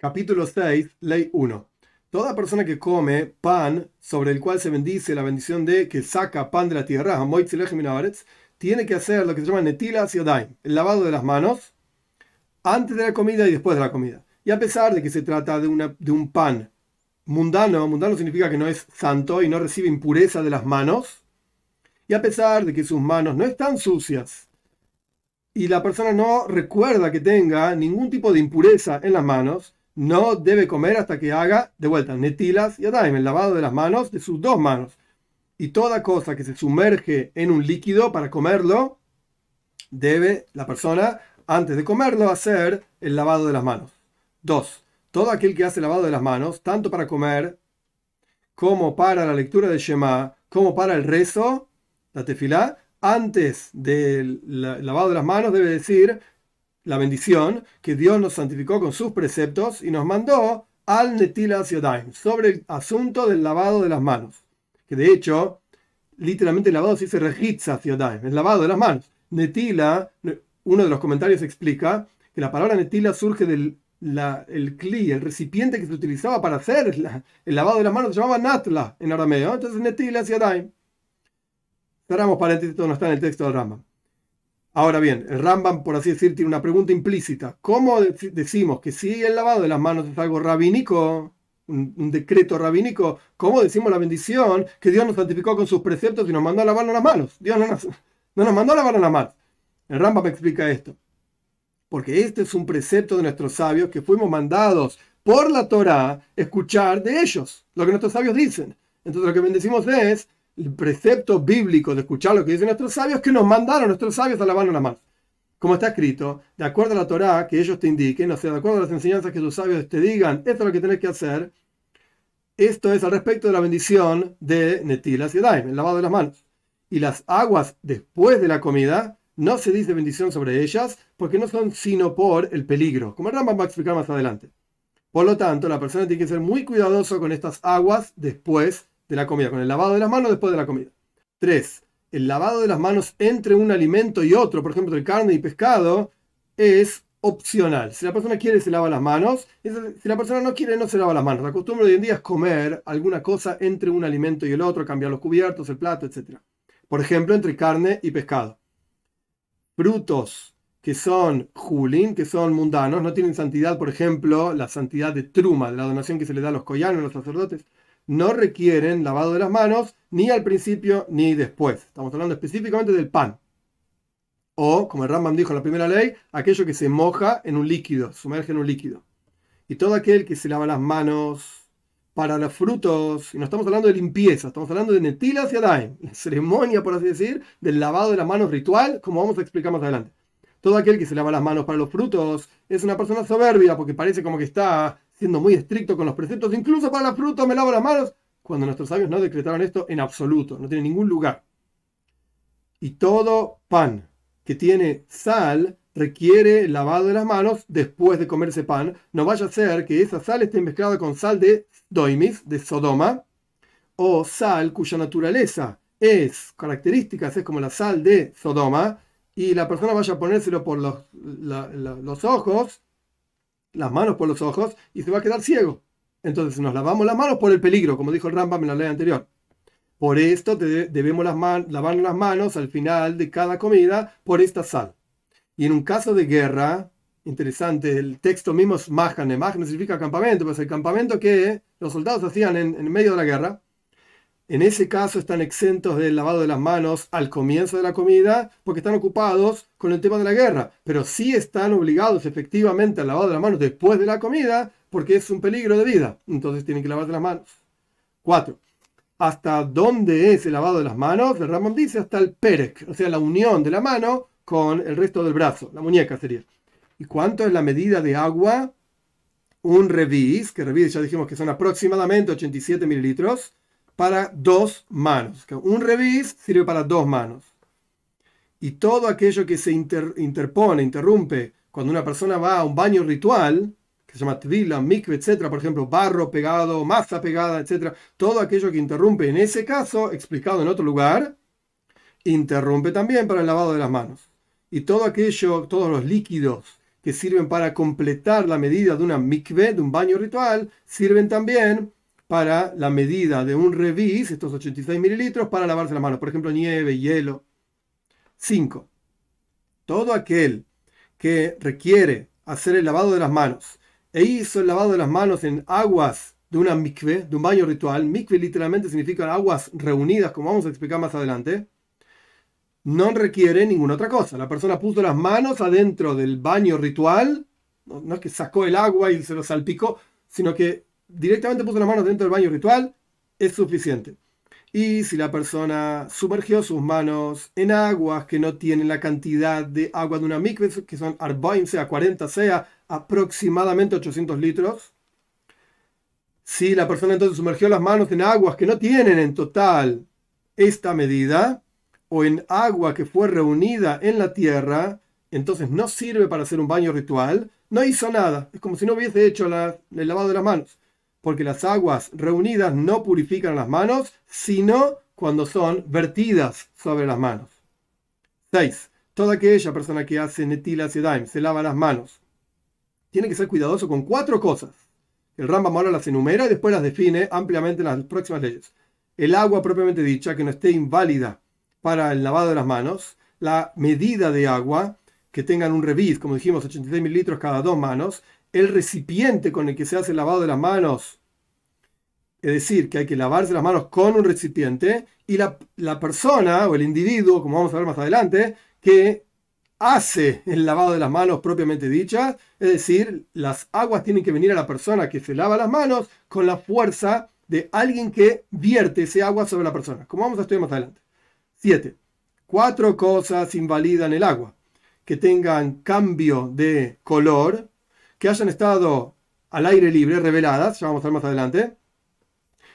Capítulo 6, ley 1. Toda persona que come pan sobre el cual se bendice la bendición de que saca pan de la tierra, tiene que hacer lo que se llama netila el lavado de las manos, antes de la comida y después de la comida. Y a pesar de que se trata de, de un pan mundano, mundano significa que no es santo y no recibe impureza de las manos, y a pesar de que sus manos no están sucias, y la persona no recuerda que tenga ningún tipo de impureza en las manos, no debe comer hasta que haga, de vuelta, netilas y adaim, el lavado de las manos, de sus dos manos. Y toda cosa que se sumerge en un líquido para comerlo, debe la persona, antes de comerlo, hacer el lavado de las manos. Dos, Todo aquel que hace lavado de las manos, tanto para comer como para la lectura de Shema, como para el rezo, la tefilá, antes del lavado de las manos debe decir la bendición que Dios nos santificó con sus preceptos y nos mandó al Netila Siodaim sobre el asunto del lavado de las manos. Que de hecho, literalmente el lavado se dice Rejitza Siodaim, el lavado de las manos. Netila, uno de los comentarios explica que la palabra Netila surge del la, el cli, el recipiente que se utilizaba para hacer el lavado de las manos, se llamaba Natla en arameo. Entonces Netila Siodaim. Cerramos paréntesis, esto no está en el texto de Rama. Ahora bien, el Rambam, por así decir, tiene una pregunta implícita. ¿Cómo decimos que si el lavado de las manos es algo rabínico, un, decreto rabínico? ¿Cómo decimos la bendición que Dios nos santificó con sus preceptos y nos mandó a lavarnos las manos? Dios no nos, mandó a lavarnos las manos. El Rambam explica esto. Porque este es un precepto de nuestros sabios que fuimos mandados por la Torá escuchar de ellos, lo que nuestros sabios dicen. Entonces lo que bendecimos es el precepto bíblico de escuchar lo que dicen nuestros sabios que nos mandaron nuestros sabios a lavarnos las manos. Como está escrito, de acuerdo a la Torá que ellos te indiquen, o sea, de acuerdo a las enseñanzas que tus sabios te digan, esto es lo que tenés que hacer. Esto es al respecto de la bendición de Netilas y el lavado de las manos. Y las aguas después de la comida, no se dice bendición sobre ellas porque no son sino por el peligro, como el Rambam va a explicar más adelante. Por lo tanto, la persona tiene que ser muy cuidadoso con estas aguas después de la comida, con el lavado de las manos después de la comida. Tres, El lavado de las manos entre un alimento y otro, por ejemplo, entre carne y pescado, es opcional. Si la persona quiere, se lava las manos. Si la persona no quiere, no se lava las manos. La costumbre de hoy en día es comer alguna cosa entre un alimento y el otro, cambiar los cubiertos, el plato, etc. Por ejemplo, entre carne y pescado. Frutos que son julín que son mundanos, no tienen santidad, por ejemplo, la santidad de truma, de la donación que se le da a los collanos, a los sacerdotes no requieren lavado de las manos ni al principio ni después. Estamos hablando específicamente del pan. O, como el Rambam dijo en la primera ley, aquello que se moja en un líquido, sumerge en un líquido. Y todo aquel que se lava las manos para los frutos, y no estamos hablando de limpieza, estamos hablando de netilas y daim, ceremonia, por así decir, del lavado de las manos ritual, como vamos a explicar más adelante. Todo aquel que se lava las manos para los frutos es una persona soberbia porque parece como que está siendo muy estricto con los preceptos, incluso para la fruta me lavo las manos, cuando nuestros sabios no decretaron esto en absoluto, no tiene ningún lugar. Y todo pan que tiene sal requiere lavado de las manos después de comerse pan. No vaya a ser que esa sal esté mezclada con sal de Doimis, de Sodoma, o sal cuya naturaleza es, característica, es como la sal de Sodoma, y la persona vaya a ponérselo por los, los ojos las manos por los ojos y se va a quedar ciego. Entonces nos lavamos las manos por el peligro, como dijo el Rambam en la ley anterior. Por esto debemos las lavar las manos al final de cada comida por esta sal. Y en un caso de guerra, interesante, el texto mismo es Mahane. ¿eh? Mahane significa campamento, pues el campamento que los soldados hacían en, en medio de la guerra en ese caso están exentos del lavado de las manos al comienzo de la comida porque están ocupados con el tema de la guerra, pero sí están obligados efectivamente al lavado de las manos después de la comida porque es un peligro de vida. Entonces tienen que lavarse las manos. 4. ¿Hasta dónde es el lavado de las manos? De Ramón dice hasta el perec, o sea, la unión de la mano con el resto del brazo, la muñeca sería. ¿Y cuánto es la medida de agua? Un revis, que revis ya dijimos que son aproximadamente 87 mililitros para dos manos. Un revis sirve para dos manos. Y todo aquello que se interpone, interrumpe, cuando una persona va a un baño ritual, que se llama tvila, mikve, etc por ejemplo, barro pegado, masa pegada, etc todo aquello que interrumpe en ese caso, explicado en otro lugar, interrumpe también para el lavado de las manos. Y todo aquello, todos los líquidos que sirven para completar la medida de una mikve, de un baño ritual, sirven también para la medida de un revis, estos 86 mililitros, para lavarse las manos. Por ejemplo, nieve, hielo. 5. Todo aquel que requiere hacer el lavado de las manos e hizo el lavado de las manos en aguas de una mikve, de un baño ritual, mikve literalmente significa aguas reunidas, como vamos a explicar más adelante, no requiere ninguna otra cosa. La persona puso las manos adentro del baño ritual, no, no es que sacó el agua y se lo salpicó, sino que directamente puso las manos dentro del baño ritual, es suficiente. Y si la persona sumergió sus manos en aguas que no tienen la cantidad de agua de una mikve, que son arboim, sea 40, sea aproximadamente 800 litros, si la persona entonces sumergió las manos en aguas que no tienen en total esta medida, o en agua que fue reunida en la tierra, entonces no sirve para hacer un baño ritual, no hizo nada. Es como si no hubiese hecho el lavado de las manos porque las aguas reunidas no purifican las manos, sino cuando son vertidas sobre las manos. 6. Toda aquella persona que hace netila sedaim, se lava las manos, tiene que ser cuidadoso con cuatro cosas. El ramba ahora las enumera y después las define ampliamente en las próximas leyes. El agua propiamente dicha, que no esté inválida para el lavado de las manos, la medida de agua, que tengan un revis, como dijimos, 86 mililitros cada dos manos, el recipiente con el que se hace el lavado de las manos, es decir, que hay que lavarse las manos con un recipiente, y la, persona o el individuo, como vamos a ver más adelante, que hace el lavado de las manos propiamente dicha, es decir, las aguas tienen que venir a la persona que se lava las manos con la fuerza de alguien que vierte ese agua sobre la persona, como vamos a estudiar más adelante. Siete. Cuatro cosas invalidan el agua, que tengan cambio de color, que hayan estado al aire libre, reveladas, ya vamos a ver más adelante,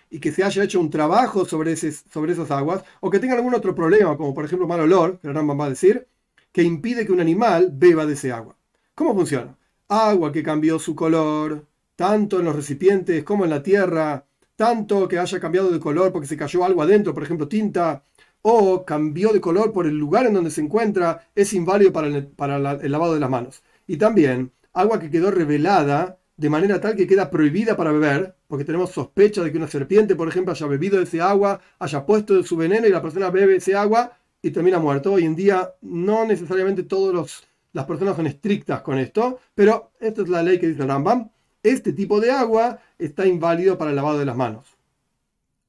y que se haya hecho un trabajo sobre, esas aguas, o que tengan algún otro problema, como por ejemplo mal olor, que el va a decir, que impide que un animal beba de ese agua. ¿Cómo funciona? Agua que cambió su color, tanto en los recipientes como en la tierra, tanto que haya cambiado de color porque se cayó algo adentro, por ejemplo tinta, o cambió de color por el lugar en donde se encuentra, es inválido para el lavado de las manos. Y también agua que quedó revelada de manera tal que queda prohibida para beber, porque tenemos sospecha de que una serpiente, por ejemplo, haya bebido ese agua, haya puesto su veneno y la persona bebe ese agua y termina muerto. Hoy en día no necesariamente todas las personas son estrictas con esto, pero esta es la ley que dice Rambam. Este tipo de agua está inválido para el lavado de las manos.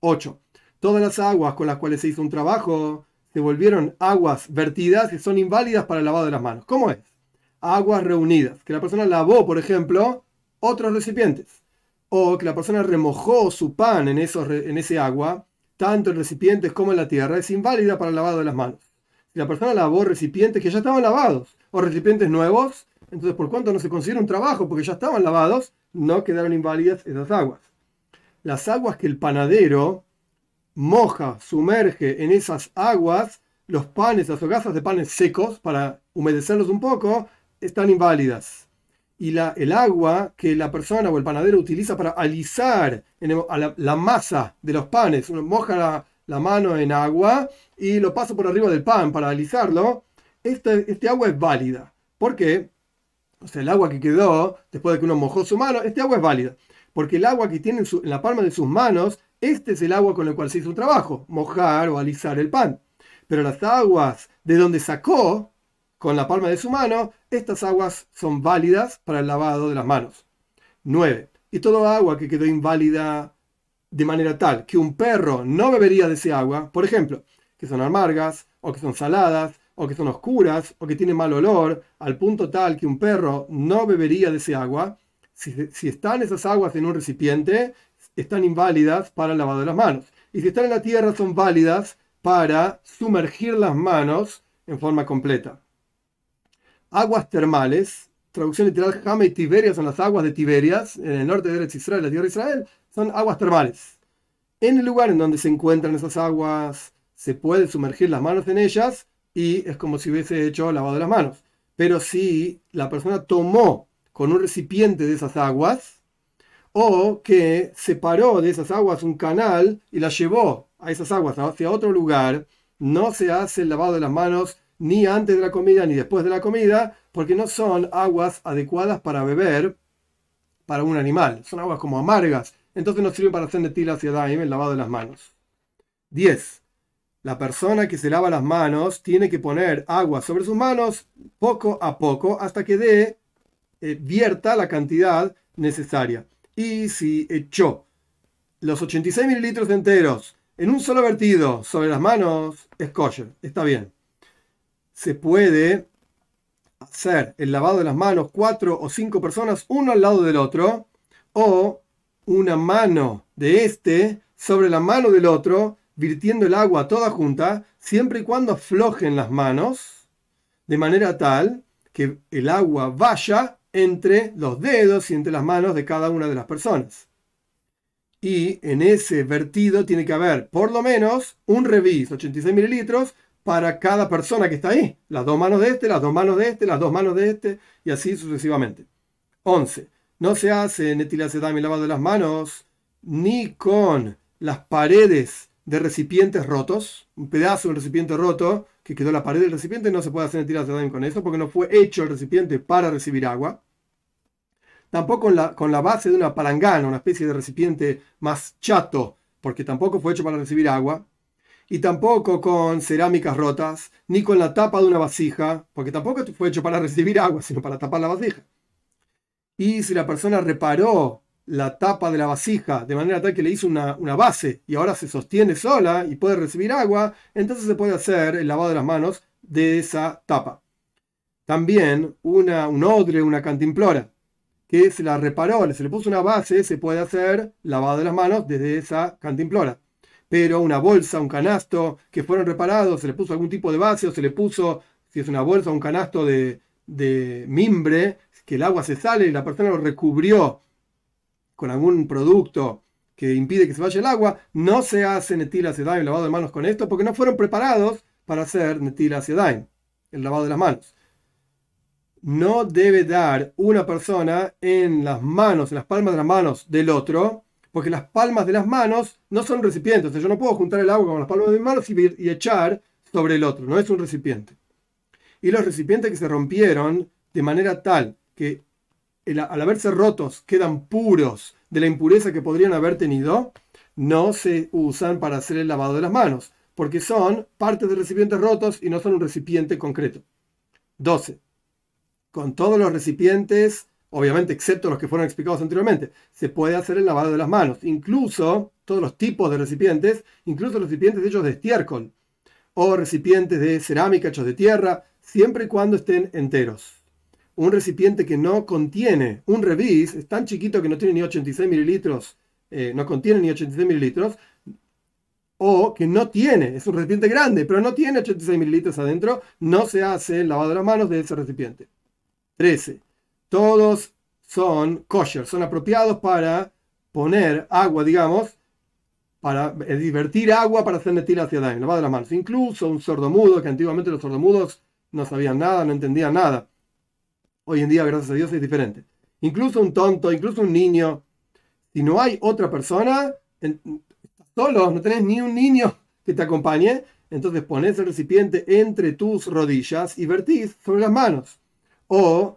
8. Todas las aguas con las cuales se hizo un trabajo se volvieron aguas vertidas que son inválidas para el lavado de las manos. ¿Cómo es? aguas reunidas, que la persona lavó, por ejemplo, otros recipientes, o que la persona remojó su pan en, esos, en ese agua, tanto en recipientes como en la tierra, es inválida para el lavado de las manos. Si la persona lavó recipientes que ya estaban lavados, o recipientes nuevos, entonces por cuanto no se considera un trabajo, porque ya estaban lavados, no quedaron inválidas esas aguas. Las aguas que el panadero moja, sumerge en esas aguas, los panes, las hogazas de panes secos para humedecerlos un poco, están inválidas. Y la, el agua que la persona o el panadero utiliza para alisar la, masa de los panes, uno moja la, mano en agua y lo pasa por arriba del pan para alisarlo, este, este, agua es válida. ¿Por qué? O sea, el agua que quedó después de que uno mojó su mano, este agua es válida. Porque el agua que tiene en, la palma de sus manos, este es el agua con el cual se hizo un trabajo, mojar o alisar el pan. Pero las aguas de donde sacó con la palma de su mano, estas aguas son válidas para el lavado de las manos. 9. Y toda agua que quedó inválida de manera tal que un perro no bebería de ese agua, por ejemplo, que son amargas, o que son saladas, o que son oscuras, o que tienen mal olor, al punto tal que un perro no bebería de ese agua, si, si están esas aguas en un recipiente, están inválidas para el lavado de las manos. Y si están en la tierra, son válidas para sumergir las manos en forma completa aguas termales, traducción literal, Jame y Tiberias son las aguas de Tiberias, en el norte de Eretz Israel, la tierra de Israel, son aguas termales. En el lugar en donde se encuentran esas aguas, se puede sumergir las manos en ellas y es como si hubiese hecho lavado de las manos. Pero si la persona tomó con un recipiente de esas aguas, o que separó de esas aguas un canal y la llevó a esas aguas hacia otro lugar, no se hace el lavado de las manos ni antes de la comida ni después de la comida, porque no son aguas adecuadas para beber para un animal, son aguas como amargas, entonces no sirven para hacer tira hacia daim, el lavado de las manos. 10. La persona que se lava las manos tiene que poner agua sobre sus manos poco a poco hasta que dé, eh, vierta la cantidad necesaria. Y si echó los 86 mililitros enteros en un solo vertido sobre las manos, es está bien se puede hacer el lavado de las manos cuatro o cinco personas, uno al lado del otro, o una mano de este sobre la mano del otro, virtiendo el agua toda junta, siempre y cuando aflojen las manos, de manera tal que el agua vaya entre los dedos y entre las manos de cada una de las personas. Y en ese vertido tiene que haber por lo menos un revis, 86 mililitros, para cada persona que está ahí. Las dos manos de este, las dos manos de este, las dos manos de este, y así sucesivamente. 11. No se hace en y lavado de las manos ni con las paredes de recipientes rotos, un pedazo de recipiente roto que quedó la pared del recipiente, no se puede hacer netilacetam con eso porque no fue hecho el recipiente para recibir agua. Tampoco con la, con la base de una palangana, una especie de recipiente más chato, porque tampoco fue hecho para recibir agua y tampoco con cerámicas rotas, ni con la tapa de una vasija, porque tampoco fue hecho para recibir agua, sino para tapar la vasija. Y si la persona reparó la tapa de la vasija de manera tal que le hizo una, base y ahora se sostiene sola y puede recibir agua, entonces se puede hacer el lavado de las manos de esa tapa. También una, un odre, una cantimplora, que se la reparó, se le puso una base, se puede hacer lavado de las manos desde esa cantimplora pero una bolsa, un canasto, que fueron reparados, se le puso algún tipo de base o se le puso, si es una bolsa, un canasto de, mimbre, que el agua se sale y la persona lo recubrió con algún producto que impide que se vaya el agua, no se hace netilacedain lavado de manos con esto, porque no fueron preparados para hacer netilacedain, el lavado de las manos. No debe dar una persona en las manos, en las palmas de las manos del otro, porque las palmas de las manos no son recipientes. yo no puedo juntar el agua con las palmas de mis manos y, y echar sobre el otro, no es un recipiente. Y los recipientes que se rompieron de manera tal que al haberse rotos quedan puros de la impureza que podrían haber tenido, no se usan para hacer el lavado de las manos, porque son partes de recipientes rotos y no son un recipiente concreto. 12. Con todos los recipientes obviamente excepto los que fueron explicados anteriormente, se puede hacer el lavado de las manos, incluso todos los tipos de recipientes, incluso los recipientes hechos de estiércol o recipientes de cerámica hechos de tierra, siempre y cuando estén enteros. Un recipiente que no contiene un revis, es tan chiquito que no tiene ni 86 mililitros, eh, no contiene ni 86 mililitros, o que no tiene, es un recipiente grande, pero no tiene 86 mililitros adentro, no se hace el lavado de las manos de ese recipiente. 13 todos son kosher, son apropiados para poner agua, digamos, para eh, divertir agua para hacer netil hacia la lavado de las manos. Incluso un sordomudo, que antiguamente los sordomudos no sabían nada, no entendían nada. Hoy en día, gracias a Dios, es diferente. Incluso un tonto, incluso un niño. Si no hay otra persona, solo, no tenés ni un niño que te acompañe, entonces pones el recipiente entre tus rodillas y vertís sobre las manos. O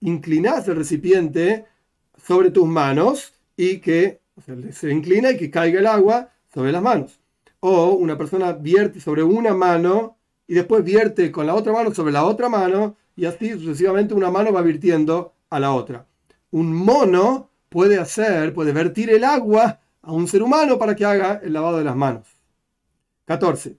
Inclinas el recipiente sobre tus manos y que se inclina y que caiga el agua sobre las manos. O una persona vierte sobre una mano y después vierte con la otra mano sobre la otra mano y así sucesivamente una mano va virtiendo a la otra. Un mono puede hacer, puede vertir el agua a un ser humano para que haga el lavado de las manos. 14.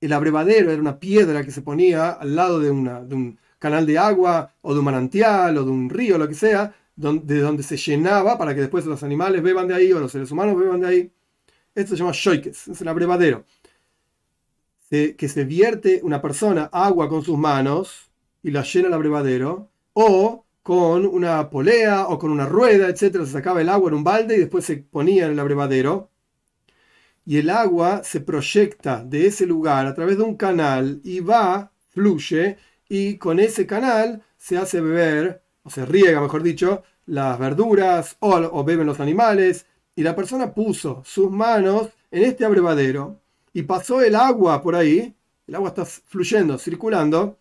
El abrevadero era una piedra que se ponía al lado de, una, de un canal de agua o de un manantial o de un río, lo que sea, de donde se llenaba para que después los animales beban de ahí o los seres humanos beban de ahí. Esto se llama shoikes, es el abrevadero. que se vierte una persona agua con sus manos y la llena el abrevadero, o con una polea o con una rueda, etc. se sacaba el agua en un balde y después se ponía en el abrevadero y el agua se proyecta de ese lugar a través de un canal y va, fluye y con ese canal se hace beber, o se riega, mejor dicho, las verduras o, beben los animales, y la persona puso sus manos en este abrevadero y pasó el agua por ahí, el agua está fluyendo, circulando,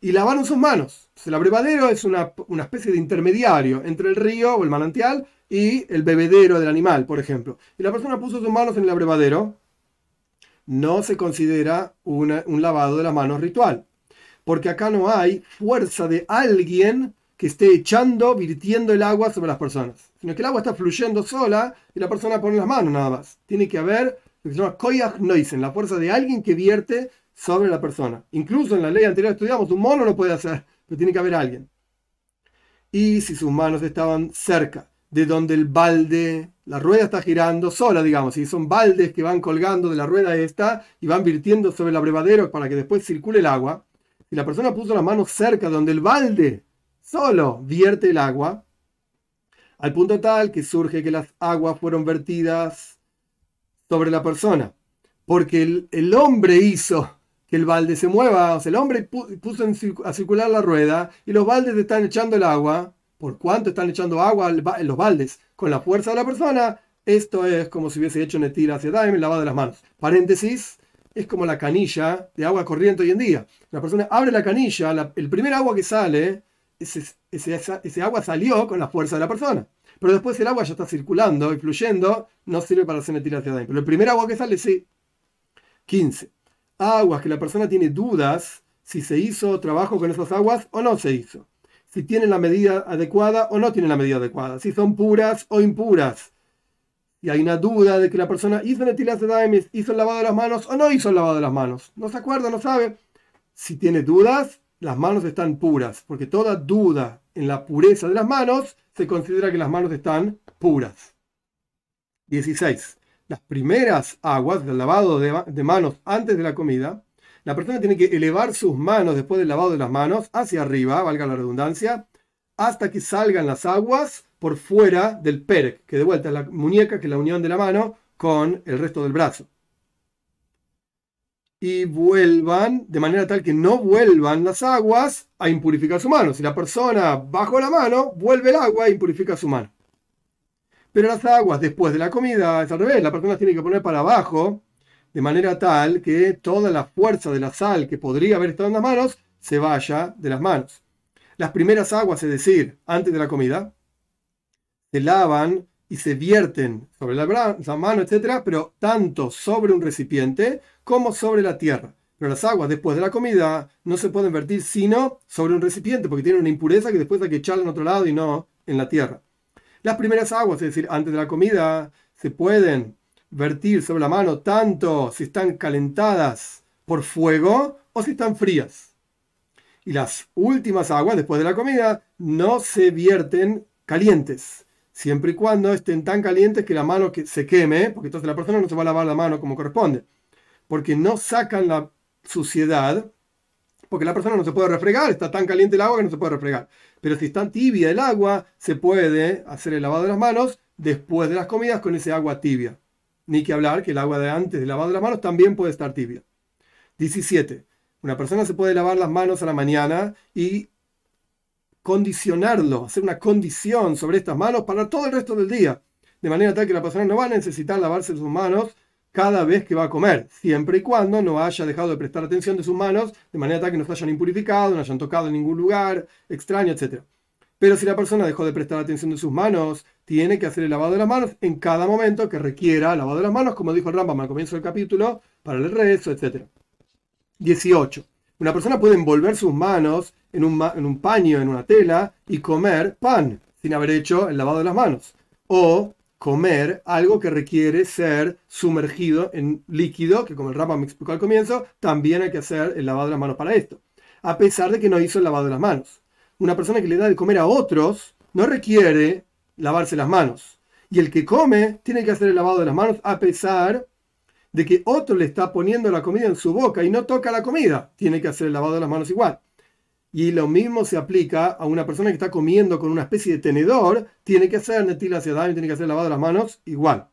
y lavaron sus manos. el abrevadero es una, especie de intermediario entre el río o el manantial y el bebedero del animal, por ejemplo. Y la persona puso sus manos en el abrevadero, no se considera un lavado de las manos ritual porque acá no hay fuerza de alguien que esté echando, virtiendo el agua sobre las personas, sino que el agua está fluyendo sola y la persona pone las manos nada más. Tiene que haber lo que se llama la fuerza de alguien que vierte sobre la persona. Incluso en la ley anterior estudiamos, un mono lo puede hacer, pero tiene que haber alguien. Y si sus manos estaban cerca de donde el balde, la rueda está girando sola, digamos, y son baldes que van colgando de la rueda esta y van virtiendo sobre el abrevadero para que después circule el agua, la persona puso las manos cerca donde el balde solo vierte el agua, al punto tal que surge que las aguas fueron vertidas sobre la persona, porque el, hombre hizo que el balde se mueva, o sea, el hombre puso en, a circular la rueda y los baldes están echando el agua, por cuánto están echando agua en los baldes, con la fuerza de la persona, esto es como si hubiese hecho tira hacia Daim, lavado de las manos. Paréntesis, es como la canilla de agua corriente hoy en día. La persona abre la canilla, el primer agua que sale, ese, ese, agua salió con la fuerza de la persona. Pero después el agua ya está circulando y fluyendo, no sirve para hacer tirar hacia adentro. Pero el primer agua que sale, sí. 15. Aguas que la persona tiene dudas si se hizo trabajo con esas aguas o no se hizo. Si tienen la medida adecuada o no tienen la medida adecuada. Si son puras o impuras y hay una duda de que la persona hizo de Daemis, hizo el lavado de las manos o no hizo el lavado de las manos. No se acuerda, no sabe. Si tiene dudas, las manos están puras, porque toda duda en la pureza de las manos se considera que las manos están puras. 16. Las primeras aguas del lavado de manos antes de la comida, la persona tiene que elevar sus manos después del lavado de las manos hacia arriba, valga la redundancia, hasta que salgan las aguas por fuera del perec, que de vuelta es la muñeca, que es la unión de la mano con el resto del brazo. Y vuelvan, de manera tal que no vuelvan las aguas a impurificar su mano. Si la persona bajo la mano, vuelve el agua e impurifica su mano. Pero las aguas después de la comida es al revés, la persona tiene que poner para abajo, de manera tal que toda la fuerza de la sal que podría haber estado en las manos se vaya de las manos. Las primeras aguas, es decir, antes de la comida, se lavan y se vierten sobre la, mano, etcétera, pero tanto sobre un recipiente como sobre la tierra. Pero las aguas después de la comida no se pueden vertir sino sobre un recipiente, porque tienen una impureza que después hay que echarla en otro lado y no en la tierra. Las primeras aguas, es decir, antes de la comida, se pueden vertir sobre la mano tanto si están calentadas por fuego o si están frías. Y las últimas aguas, después de la comida, no se vierten calientes, siempre y cuando estén tan calientes que la mano se queme, porque entonces la persona no se va a lavar la mano como corresponde, porque no sacan la suciedad, porque la persona no se puede refregar, está tan caliente el agua que no se puede refregar. Pero si está tibia el agua, se puede hacer el lavado de las manos después de las comidas con ese agua tibia. Ni que hablar que el agua de antes del lavado de las manos también puede estar tibia. 17. Una persona se puede lavar las manos a la mañana y condicionarlo, hacer una condición sobre estas manos para todo el resto del día, de manera tal que la persona no va a necesitar lavarse sus manos cada vez que va a comer, siempre y cuando no haya dejado de prestar atención de sus manos, de manera tal que no se hayan impurificado, no hayan tocado en ningún lugar extraño, etc. Pero si la persona dejó de prestar atención de sus manos, tiene que hacer el lavado de las manos en cada momento que requiera lavado de las manos, como dijo el Rambam al comienzo del capítulo, para el rezo, etc. 18. Una persona puede envolver sus manos en un, en paño, en una tela, y comer pan sin haber hecho el lavado de las manos. O comer algo que requiere ser sumergido en líquido, que como el Rama me explicó al comienzo, también hay que hacer el lavado de las manos para esto, a pesar de que no hizo el lavado de las manos. Una persona que le da de comer a otros no requiere lavarse las manos. Y el que come tiene que hacer el lavado de las manos a pesar de que otro le está poniendo la comida en su boca y no toca la comida, tiene que hacer el lavado de las manos igual. Y lo mismo se aplica a una persona que está comiendo con una especie de tenedor, tiene que hacer la hacia y tiene que hacer el lavado de las manos igual.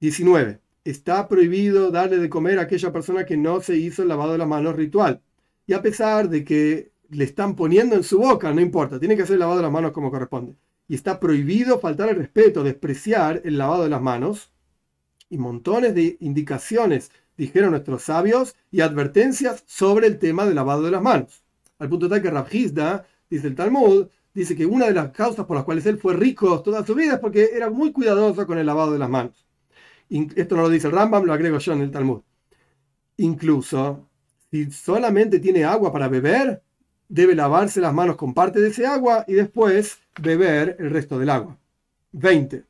19. Está prohibido darle de comer a aquella persona que no se hizo el lavado de las manos ritual. Y a pesar de que le están poniendo en su boca, no importa, tiene que hacer el lavado de las manos como corresponde. Y está prohibido faltar el respeto, despreciar el lavado de las manos y montones de indicaciones, dijeron nuestros sabios, y advertencias sobre el tema del lavado de las manos. Al punto tal que Rabjizda, dice el Talmud, dice que una de las causas por las cuales él fue rico toda su vida es porque era muy cuidadoso con el lavado de las manos. Esto no lo dice el Rambam, lo agrego yo en el Talmud. Incluso, si solamente tiene agua para beber, debe lavarse las manos con parte de ese agua y después beber el resto del agua. 20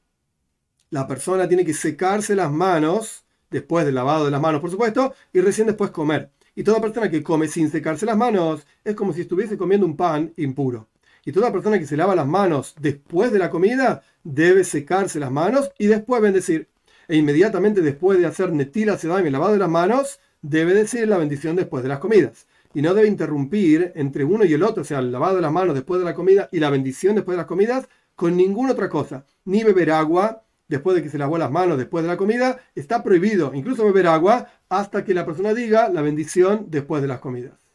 la persona tiene que secarse las manos, después del lavado de las manos, por supuesto, y recién después comer. Y toda persona que come sin secarse las manos es como si estuviese comiendo un pan impuro. Y toda persona que se lava las manos después de la comida debe secarse las manos y después bendecir. E inmediatamente después de hacer netila sedam y lavado de las manos, debe decir la bendición después de las comidas. Y no debe interrumpir entre uno y el otro, o sea, el lavado de las manos después de la comida y la bendición después de las comidas, con ninguna otra cosa. Ni beber agua, después de que se lavó las manos, después de la comida, está prohibido incluso beber agua hasta que la persona diga la bendición después de las comidas.